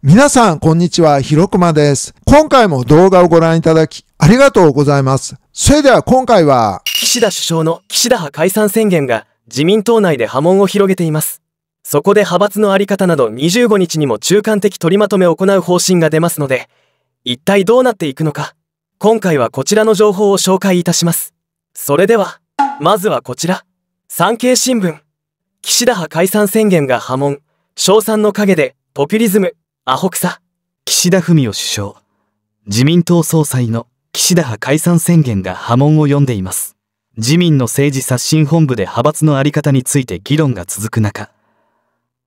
皆さん、こんにちは。ひろくまです。今回も動画をご覧いただき、ありがとうございます。それでは今回は、岸田首相の岸田派解散宣言が自民党内で波紋を広げています。そこで派閥のあり方など25日にも中間的取りまとめを行う方針が出ますので、一体どうなっていくのか。今回はこちらの情報を紹介いたします。それでは、まずはこちら。産経新聞。岸田派解散宣言が波紋。称賛の陰で、ポピュリズム、アホさ。岸田文雄首相自民党総裁の岸田派解散宣言が波紋を呼んでいます自民の政治刷新本部で派閥の在り方について議論が続く中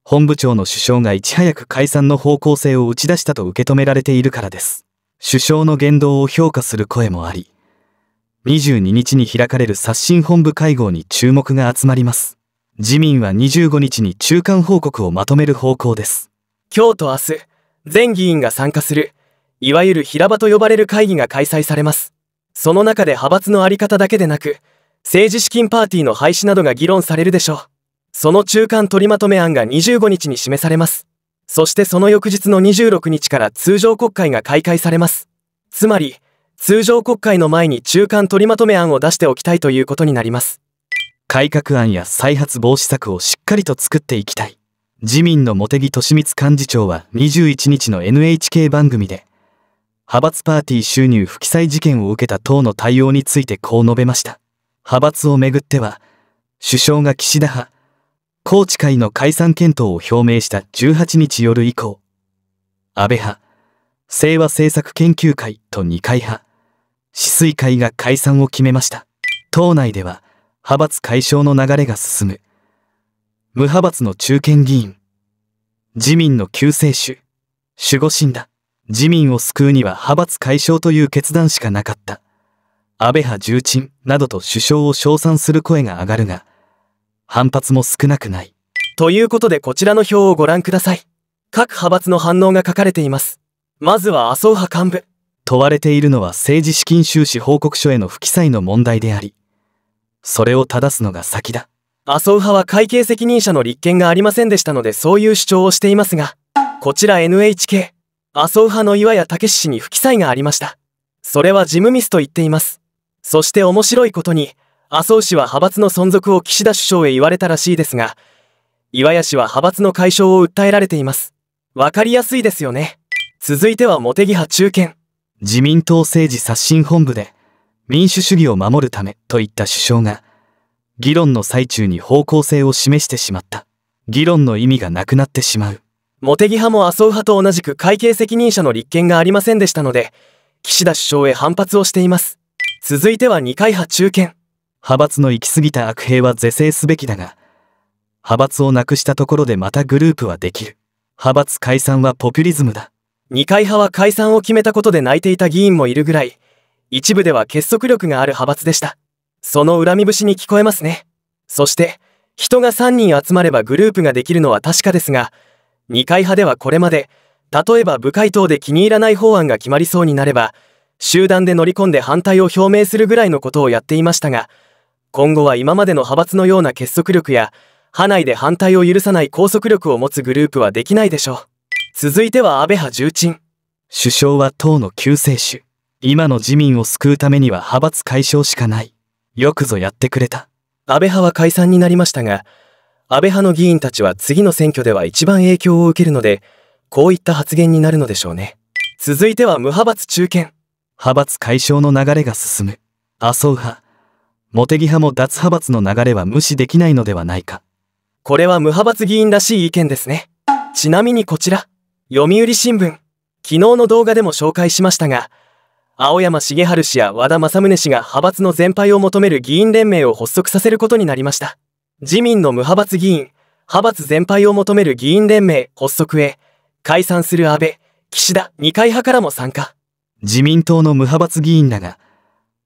本部長の首相がいち早く解散の方向性を打ち出したと受け止められているからです首相の言動を評価する声もあり22日に開かれる刷新本部会合に注目が集まります自民は25日に中間報告をまとめる方向です今日と明日全議員が参加する、いわゆる平場と呼ばれる会議が開催されます。その中で派閥のあり方だけでなく、政治資金パーティーの廃止などが議論されるでしょう。その中間取りまとめ案が25日に示されます。そしてその翌日の26日から通常国会が開会されます。つまり、通常国会の前に中間取りまとめ案を出しておきたいということになります。改革案や再発防止策をしっかりと作っていきたい。自民の茂木敏光幹事長は21日の NHK 番組で、派閥パーティー収入不記載事件を受けた党の対応についてこう述べました。派閥をめぐっては、首相が岸田派、高知会の解散検討を表明した18日夜以降、安倍派、清和政策研究会と二階派、止水会が解散を決めました。党内では、派閥解消の流れが進む。無派閥の中堅議員。自民の救世主。守護神だ。自民を救うには派閥解消という決断しかなかった。安倍派重鎮などと首相を称賛する声が上がるが、反発も少なくない。ということでこちらの表をご覧ください。各派閥の反応が書かれています。まずは麻生派幹部。問われているのは政治資金収支報告書への不記載の問題であり、それを正すのが先だ。麻生派は会計責任者の立件がありませんでしたのでそういう主張をしていますが、こちら NHK、麻生派の岩谷武氏に不記載がありました。それは事務ミスと言っています。そして面白いことに、麻生氏は派閥の存続を岸田首相へ言われたらしいですが、岩谷氏は派閥の解消を訴えられています。わかりやすいですよね。続いては茂木派中堅。自民党政治刷新本部で、民主主義を守るためといった首相が、議論の最中に方向性を示してしまった。議論の意味がなくなってしまう。茂木派も麻生派と同じく会計責任者の立件がありませんでしたので、岸田首相へ反発をしています。続いては二階派中堅。派閥の行き過ぎた悪弊は是正すべきだが、派閥をなくしたところでまたグループはできる。派閥解散はポピュリズムだ。二階派は解散を決めたことで泣いていた議員もいるぐらい、一部では結束力がある派閥でした。その恨み節に聞こえますね。そして、人が3人集まればグループができるのは確かですが、二階派ではこれまで、例えば部会等で気に入らない法案が決まりそうになれば、集団で乗り込んで反対を表明するぐらいのことをやっていましたが、今後は今までの派閥のような結束力や、派内で反対を許さない拘束力を持つグループはできないでしょう。続いては安倍派重鎮。首相は党の救世主。今の自民を救うためには派閥解消しかない。よくぞやってくれた。安倍派は解散になりましたが、安倍派の議員たちは次の選挙では一番影響を受けるので、こういった発言になるのでしょうね。続いては無派閥中堅。派閥解消の流れが進む。麻生派、茂木派も脱派閥の流れは無視できないのではないか。これは無派閥議員らしい意見ですね。ちなみにこちら、読売新聞、昨日の動画でも紹介しましたが、青山茂春氏や和田政宗氏が派閥の全廃を求める議員連盟を発足させることになりました。自民の無派閥議員、派閥全廃を求める議員連盟発足へ、解散する安倍、岸田、二階派からも参加。自民党の無派閥議員らが、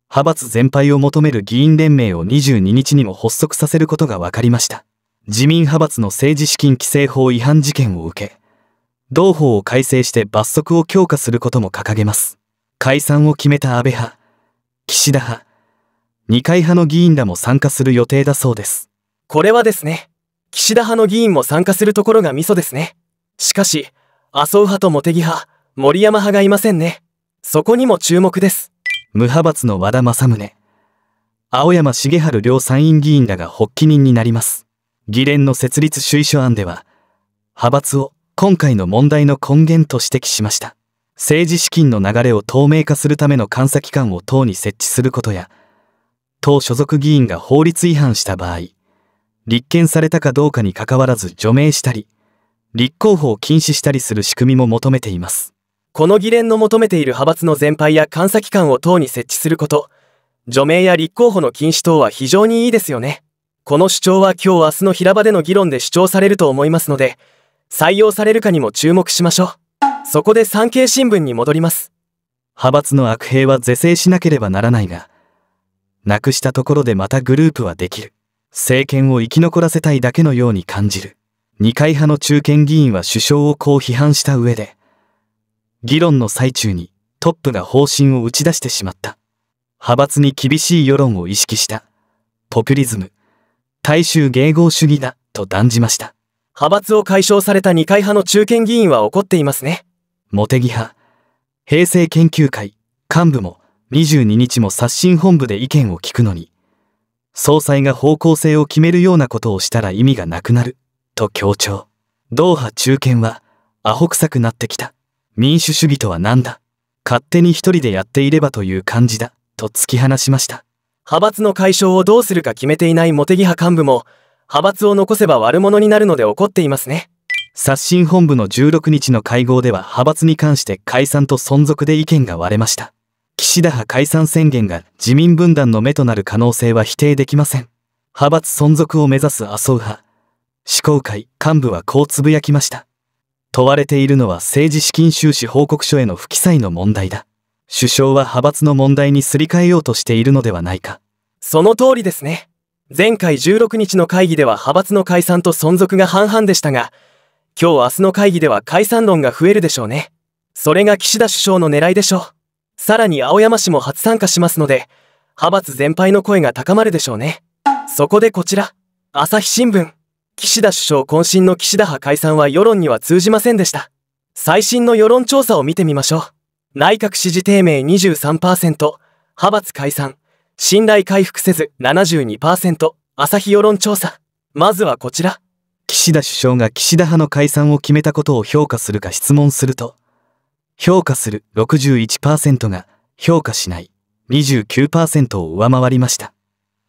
派閥全廃を求める議員連盟を22日にも発足させることが分かりました。自民派閥の政治資金規正法違反事件を受け、同法を改正して罰則を強化することも掲げます。解散を決めた安倍派、岸田派、二階派の議員らも参加する予定だそうです。これはですね、岸田派の議員も参加するところがミソですね。しかし、麻生派と茂木派、森山派がいませんね。そこにも注目です。無派閥の和田政宗、青山茂春両参院議員らが発起人になります。議連の設立推書案では、派閥を今回の問題の根源と指摘しました。政治資金の流れを透明化するための監査機関を党に設置することや、党所属議員が法律違反した場合、立件されたかどうかにかかわらず除名したり、立候補を禁止したりする仕組みも求めています。この議連の求めている派閥の全廃や監査機関を党に設置すること、除名や立候補の禁止等は非常にいいですよね。この主張は今日明日の平場での議論で主張されると思いますので、採用されるかにも注目しましょう。そこで産経新聞に戻ります派閥の悪弊は是正しなければならないがなくしたところでまたグループはできる政権を生き残らせたいだけのように感じる二階派の中堅議員は首相をこう批判した上で議論の最中にトップが方針を打ち出してしまった派閥に厳しい世論を意識したポピュリズム大衆迎合主義だと断じました派閥を解消された二階派の中堅議員は怒っていますね茂木派、平成研究会幹部も22日も刷新本部で意見を聞くのに、総裁が方向性を決めるようなことをしたら意味がなくなる、と強調。ドーハ中堅は、アホ臭くなってきた。民主主義とは何だ勝手に一人でやっていればという感じだ、と突き放しました。派閥の解消をどうするか決めていない茂木派幹部も、派閥を残せば悪者になるので怒っていますね。刷新本部の16日の会合では派閥に関して解散と存続で意見が割れました。岸田派解散宣言が自民分断の目となる可能性は否定できません。派閥存続を目指す麻生派、思考会幹部はこうつぶやきました。問われているのは政治資金収支報告書への不記載の問題だ。首相は派閥の問題にすり替えようとしているのではないか。その通りですね。前回16日の会議では派閥の解散と存続が半々でしたが、今日明日の会議では解散論が増えるでしょうね。それが岸田首相の狙いでしょう。さらに青山氏も初参加しますので、派閥全廃の声が高まるでしょうね。そこでこちら、朝日新聞。岸田首相渾身の岸田派解散は世論には通じませんでした。最新の世論調査を見てみましょう。内閣支持低迷23%、派閥解散、信頼回復せず72%、朝日世論調査。まずはこちら。岸田首相が岸田派の解散を決めたことを評価するか質問すると、評価する61%が評価しない29%を上回りました。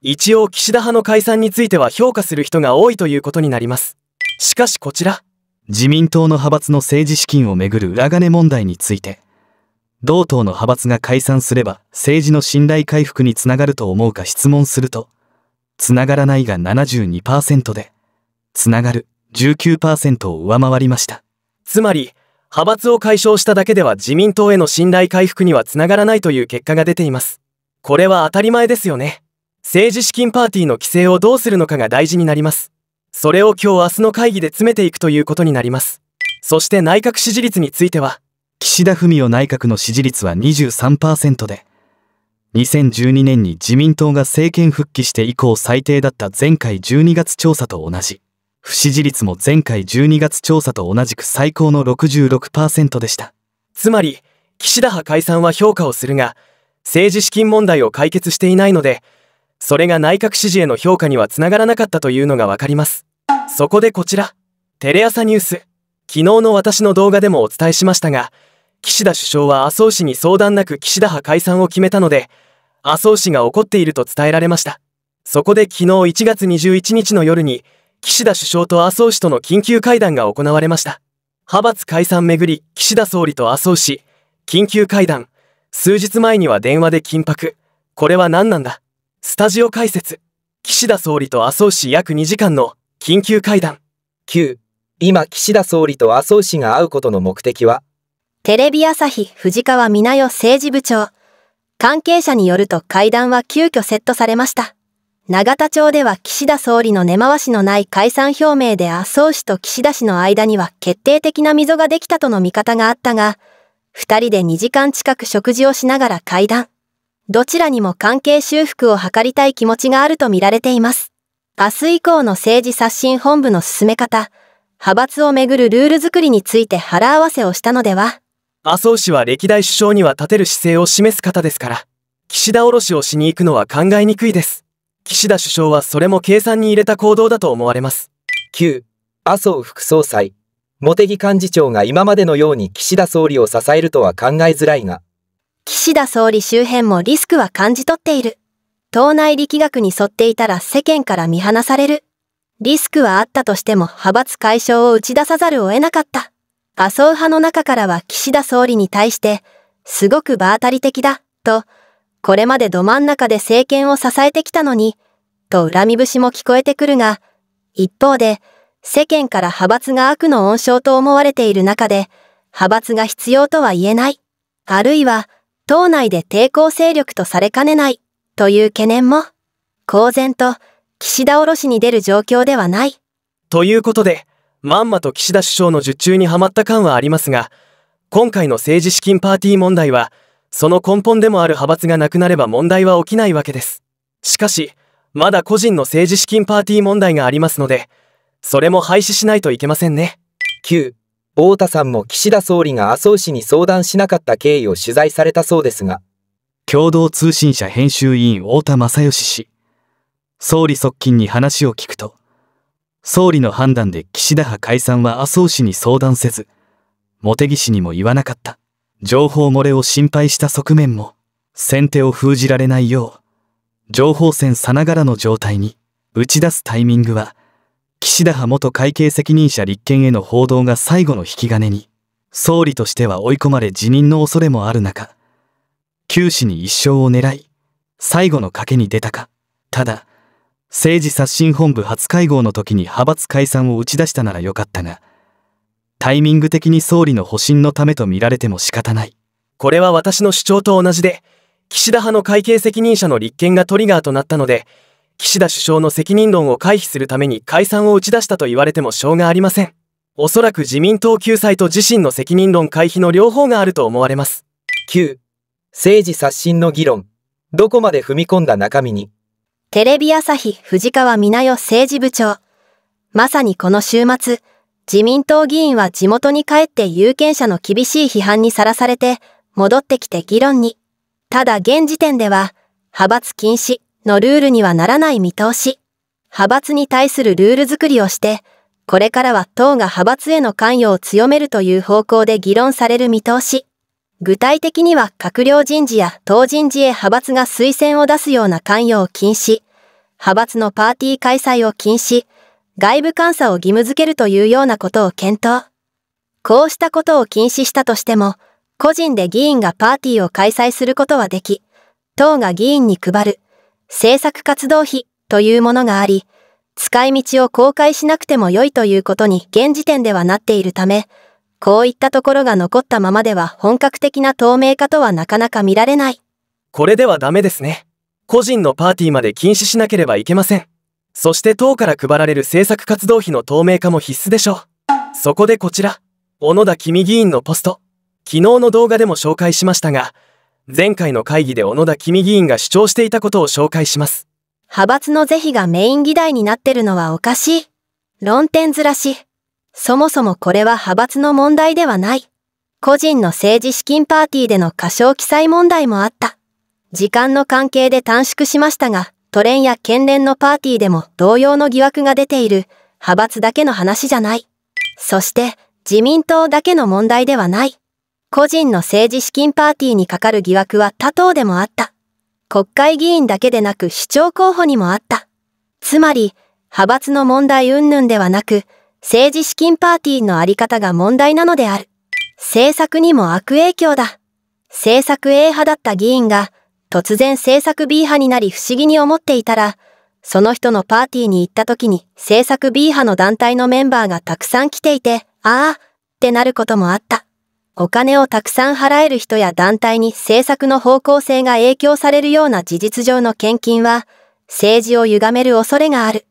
一応岸田派の解散については評価する人が多いということになります。しかしこちら、自民党の派閥の政治資金をめぐる裏金問題について、同党の派閥が解散すれば政治の信頼回復につながると思うか質問すると、つながらないが72%で、つながる19%を上回りました。つまり、派閥を解消しただけでは自民党への信頼回復にはつながらないという結果が出ています。これは当たり前ですよね。政治資金パーティーの規制をどうするのかが大事になります。それを今日明日の会議で詰めていくということになります。そして内閣支持率については、岸田文雄内閣の支持率は23%で、2012年に自民党が政権復帰して以降最低だった前回12月調査と同じ。不支持率も前回12月調査と同じく最高の66%でした。つまり、岸田派解散は評価をするが、政治資金問題を解決していないので、それが内閣支持への評価にはつながらなかったというのがわかります。そこでこちら、テレ朝ニュース、昨日の私の動画でもお伝えしましたが、岸田首相は麻生氏に相談なく岸田派解散を決めたので、麻生氏が怒っていると伝えられました。そこで昨日1月21日の夜に、岸田首相と麻生氏との緊急会談が行われました。派閥解散めぐり、岸田総理と麻生氏、緊急会談、数日前には電話で緊迫。これは何なんだスタジオ解説。岸田総理と麻生氏約2時間の緊急会談。9、今岸田総理と麻生氏が会うことの目的はテレビ朝日藤川みな代政治部長。関係者によると会談は急遽セットされました。永田町では岸田総理の根回しのない解散表明で麻生氏と岸田氏の間には決定的な溝ができたとの見方があったが、二人で2時間近く食事をしながら会談。どちらにも関係修復を図りたい気持ちがあると見られています。明日以降の政治刷新本部の進め方、派閥をめぐるルール作りについて腹合わせをしたのでは麻生氏は歴代首相には立てる姿勢を示す方ですから、岸田おろしをしに行くのは考えにくいです。岸田首相はそれも計算に入れた行動だと思われます。9、麻生副総裁。茂木幹事長が今までのように岸田総理を支えるとは考えづらいが、岸田総理周辺もリスクは感じ取っている。党内力学に沿っていたら世間から見放される。リスクはあったとしても派閥解消を打ち出さざるを得なかった。麻生派の中からは岸田総理に対して、すごく場当たり的だ、と、これまでど真ん中で政権を支えてきたのに、と恨み節も聞こえてくるが、一方で、世間から派閥が悪の温床と思われている中で、派閥が必要とは言えない、あるいは、党内で抵抗勢力とされかねない、という懸念も、公然と、岸田おろしに出る状況ではない。ということで、まんまと岸田首相の受注にはまった感はありますが、今回の政治資金パーティー問題は、その根本でもある派閥がなくなれば問題は起きないわけです。しかし、まだ個人の政治資金パーティー問題がありますので、それも廃止しないといけませんね。9、太田さんも岸田総理が麻生氏に相談しなかった経緯を取材されたそうですが、共同通信社編集委員太田正義氏、総理側近に話を聞くと、総理の判断で岸田派解散は麻生氏に相談せず、茂木氏にも言わなかった。情報漏れを心配した側面も、先手を封じられないよう、情報戦さながらの状態に打ち出すタイミングは、岸田派元会計責任者立憲への報道が最後の引き金に、総理としては追い込まれ辞任の恐れもある中、九死に一生を狙い、最後の賭けに出たか。ただ、政治刷新本部初会合の時に派閥解散を打ち出したならよかったが、タイミング的に総理の保身のためと見られても仕方ない。これは私の主張と同じで、岸田派の会計責任者の立憲がトリガーとなったので、岸田首相の責任論を回避するために解散を打ち出したと言われてもしょうがありません。おそらく自民党救済と自身の責任論回避の両方があると思われます。9. 政治刷新の議論。どこまで踏み込んだ中身に。テレビ朝日藤川みな代政治部長。まさにこの週末、自民党議員は地元に帰って有権者の厳しい批判にさらされて、戻ってきて議論に。ただ現時点では、派閥禁止のルールにはならない見通し。派閥に対するルール作りをして、これからは党が派閥への関与を強めるという方向で議論される見通し。具体的には閣僚人事や党人事へ派閥が推薦を出すような関与を禁止、派閥のパーティー開催を禁止、外部監査を義務付けるというようなことを検討。こうしたことを禁止したとしても、個人で議員がパーティーを開催することはでき、党が議員に配る政策活動費というものがあり、使い道を公開しなくても良いということに現時点ではなっているため、こういったところが残ったままでは本格的な透明化とはなかなか見られない。これではダメですね。個人のパーティーまで禁止しなければいけません。そして党から配られる政策活動費の透明化も必須でしょう。そこでこちら、小野田君議員のポスト。昨日の動画でも紹介しましたが、前回の会議で小野田君議員が主張していたことを紹介します。派閥の是非がメイン議題になってるのはおかしい。論点ずらし。そもそもこれは派閥の問題ではない。個人の政治資金パーティーでの過小記載問題もあった。時間の関係で短縮しましたが、都連や県連のパーティーでも同様の疑惑が出ている、派閥だけの話じゃない。そして、自民党だけの問題ではない。個人の政治資金パーティーにかかる疑惑は他党でもあった。国会議員だけでなく市長候補にもあった。つまり、派閥の問題云々ではなく、政治資金パーティーのあり方が問題なのである。政策にも悪影響だ。政策 A 派だった議員が、突然制作 B 派になり不思議に思っていたら、その人のパーティーに行った時に制作 B 派の団体のメンバーがたくさん来ていて、ああ、ってなることもあった。お金をたくさん払える人や団体に政策の方向性が影響されるような事実上の献金は、政治を歪める恐れがある。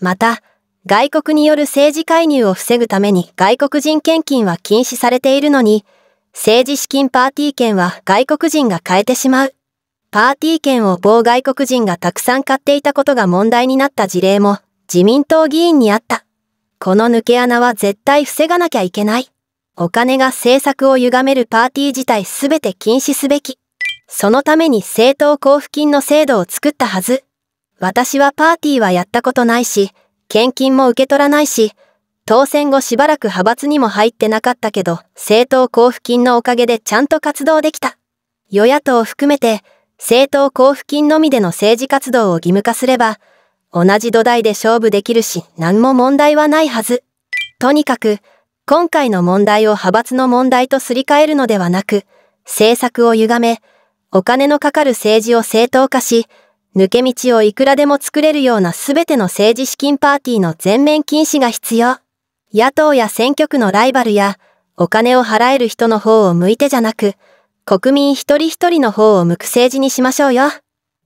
また、外国による政治介入を防ぐために外国人献金は禁止されているのに、政治資金パーティー券は外国人が買えてしまう。パーティー券を某外国人がたくさん買っていたことが問題になった事例も自民党議員にあった。この抜け穴は絶対防がなきゃいけない。お金が政策を歪めるパーティー自体すべて禁止すべき。そのために政党交付金の制度を作ったはず。私はパーティーはやったことないし、献金も受け取らないし、当選後しばらく派閥にも入ってなかったけど、政党交付金のおかげでちゃんと活動できた。与野党含めて、政党交付金のみでの政治活動を義務化すれば、同じ土台で勝負できるし何も問題はないはず。とにかく、今回の問題を派閥の問題とすり替えるのではなく、政策を歪め、お金のかかる政治を正当化し、抜け道をいくらでも作れるような全ての政治資金パーティーの全面禁止が必要。野党や選挙区のライバルや、お金を払える人の方を向いてじゃなく、国民一人一人の方を向く政治にしましょうよ。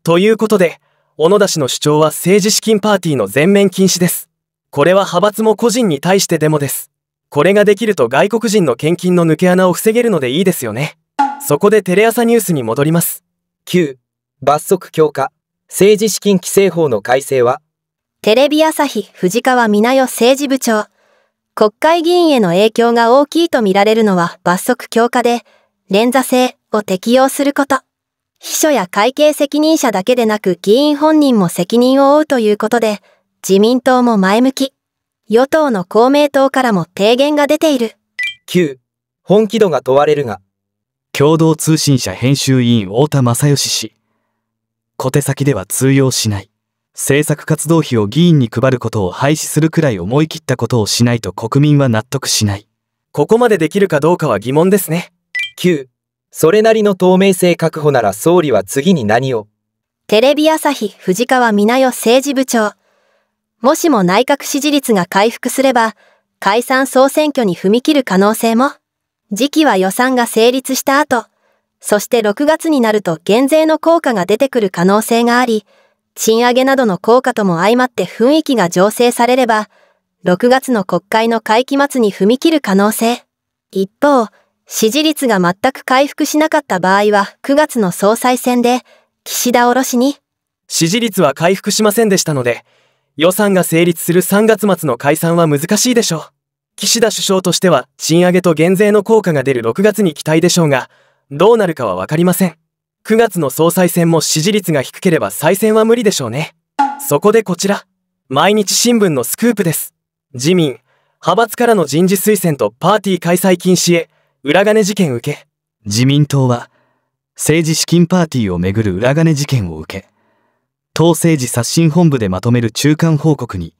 ということで、小野田氏の主張は政治資金パーティーの全面禁止です。これは派閥も個人に対してデモです。これができると外国人の献金の抜け穴を防げるのでいいですよね。そこでテレ朝ニュースに戻ります。9、罰則強化、政治資金規正法の改正はテレビ朝日藤川美奈代政治部長、国会議員への影響が大きいと見られるのは罰則強化で、連座制を適用すること。秘書や会計責任者だけでなく議員本人も責任を負うということで、自民党も前向き。与党の公明党からも提言が出ている。9、本気度が問われるが。共同通信社編集委員太田正義氏。小手先では通用しない。政策活動費を議員に配ることを廃止するくらい思い切ったことをしないと国民は納得しない。ここまでできるかどうかは疑問ですね。9それなりの透明性確保なら総理は次に何をテレビ朝日藤川美奈代政治部長もしも内閣支持率が回復すれば解散総選挙に踏み切る可能性も時期は予算が成立した後そして6月になると減税の効果が出てくる可能性があり、賃上げなどの効果とも相まって雰囲気が醸成されれば、6月の国会の会期末に踏み切る可能性。一方、支持率が全く回復しなかった場合は9月の総裁選で岸田卸に支持率は回復しませんでしたので予算が成立する3月末の解散は難しいでしょう岸田首相としては賃上げと減税の効果が出る6月に期待でしょうがどうなるかは分かりません9月の総裁選も支持率が低ければ再選は無理でしょうねそこでこちら毎日新聞のスクープです自民派閥からの人事推薦とパーティー開催禁止へ裏金事件受け。自民党は、政治資金パーティーをめぐる裏金事件を受け、党政治刷新本部でまとめる中間報告に、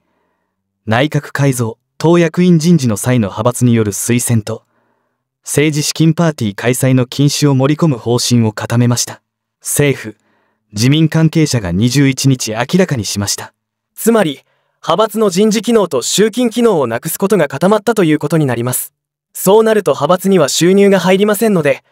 内閣改造、党役員人事の際の派閥による推薦と、政治資金パーティー開催の禁止を盛り込む方針を固めました。政府、自民関係者が21日明らかにしました。つまり、派閥の人事機能と集金機能をなくすことが固まったということになります。そうなると派閥には収入が入りませんので、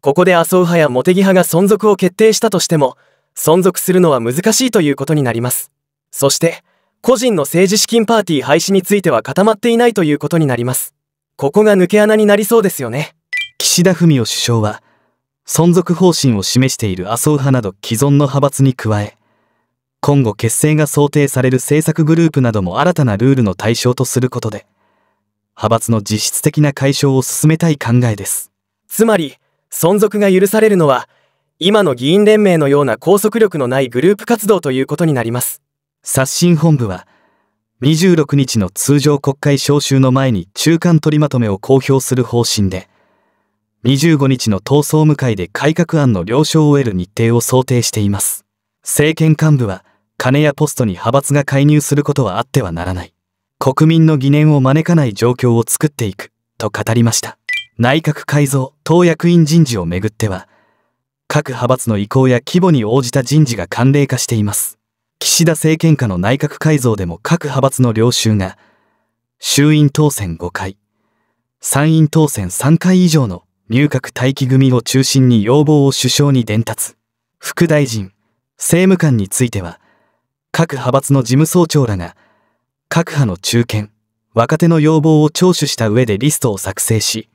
ここで麻生派や茂木派が存続を決定したとしても、存続するのは難しいということになります。そして、個人の政治資金パーティー廃止については固まっていないということになります。ここが抜け穴になりそうですよね。岸田文雄首相は、存続方針を示している麻生派など既存の派閥に加え、今後結成が想定される政策グループなども新たなルールの対象とすることで、派閥の実質的な解消を進めたい考えですつまり存続が許されるのは今の議員連盟のような拘束力のないグループ活動ということになります刷新本部は26日の通常国会召集の前に中間取りまとめを公表する方針で25日の闘争を迎えで改革案の了承を得る日程を想定しています政権幹部は金やポストに派閥が介入することはあってはならない国民の疑念を招かない状況を作っていくと語りました内閣改造党役員人事をめぐっては各派閥の意向や規模に応じた人事が慣例化しています岸田政権下の内閣改造でも各派閥の領収が衆院当選5回参院当選3回以上の入閣待機組を中心に要望を首相に伝達副大臣政務官については各派閥の事務総長らが各派の中堅、若手の要望を聴取した上でリストを作成し、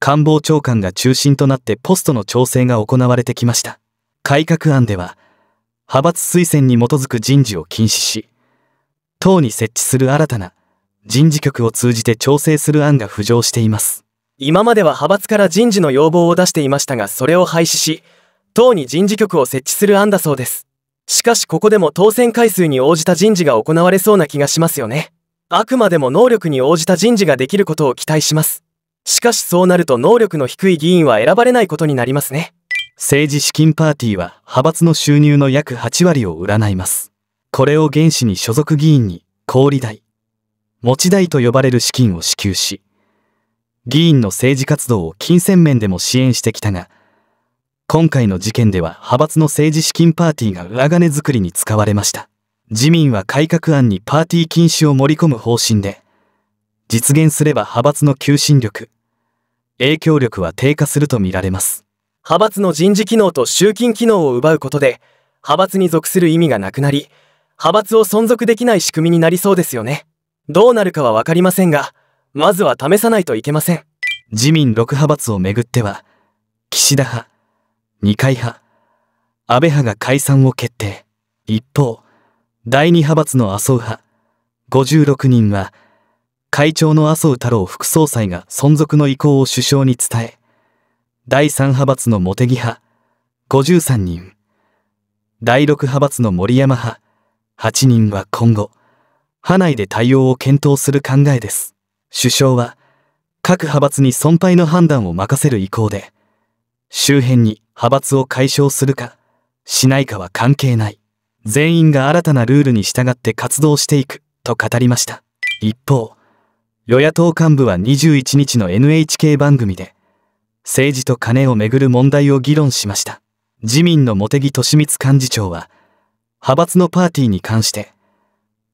官房長官が中心となってポストの調整が行われてきました。改革案では、派閥推薦に基づく人事を禁止し、党に設置する新たな人事局を通じて調整する案が浮上しています。今までは派閥から人事の要望を出していましたが、それを廃止し、党に人事局を設置する案だそうです。しかしここでも当選回数に応じた人事が行われそうな気がしますよね。あくまでも能力に応じた人事ができることを期待します。しかしそうなると能力の低い議員は選ばれないことになりますね。政治資金パーティーは派閥の収入の約8割を占います。これを原資に所属議員に小売代、持ち代と呼ばれる資金を支給し、議員の政治活動を金銭面でも支援してきたが、今回の事件では派閥の政治資金パーティーが裏金作りに使われました。自民は改革案にパーティー禁止を盛り込む方針で、実現すれば派閥の求心力、影響力は低下するとみられます。派閥の人事機能と集金機能を奪うことで、派閥に属する意味がなくなり、派閥を存続できない仕組みになりそうですよね。どうなるかはわかりませんが、まずは試さないといけません。自民6派閥をめぐっては、岸田派、二階派、安倍派が解散を決定。一方、第二派閥の麻生派、56人は、会長の麻生太郎副総裁が存続の意向を首相に伝え、第三派閥の茂木派、53人、第六派閥の森山派、8人は今後、派内で対応を検討する考えです。首相は、各派閥に損廃の判断を任せる意向で、周辺に派閥を解消するか、しないかは関係ない。全員が新たなルールに従って活動していく、と語りました。一方、与野党幹部は21日の NHK 番組で、政治と金をめぐる問題を議論しました。自民の茂木敏光幹事長は、派閥のパーティーに関して、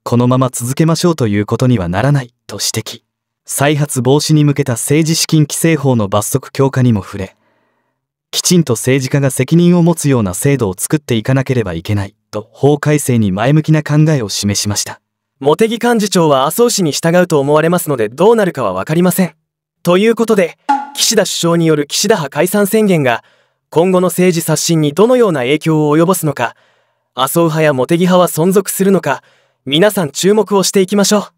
このまま続けましょうということにはならない、と指摘。再発防止に向けた政治資金規正法の罰則強化にも触れ、きちんと政治家が責任を持つような制度を作っていかなければいけない、と法改正に前向きな考えを示しました。茂木幹事長は麻生氏に従うと思われますのでどうなるかは分かりません。ということで、岸田首相による岸田派解散宣言が、今後の政治刷新にどのような影響を及ぼすのか、麻生派や茂木派は存続するのか、皆さん注目をしていきましょ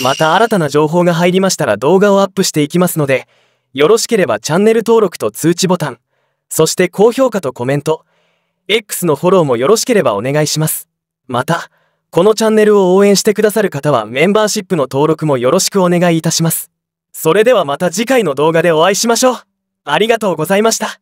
う。また新たな情報が入りましたら動画をアップしていきますので、よろしければチャンネル登録と通知ボタン、そして高評価とコメント、X のフォローもよろしければお願いします。また、このチャンネルを応援してくださる方はメンバーシップの登録もよろしくお願いいたします。それではまた次回の動画でお会いしましょう。ありがとうございました。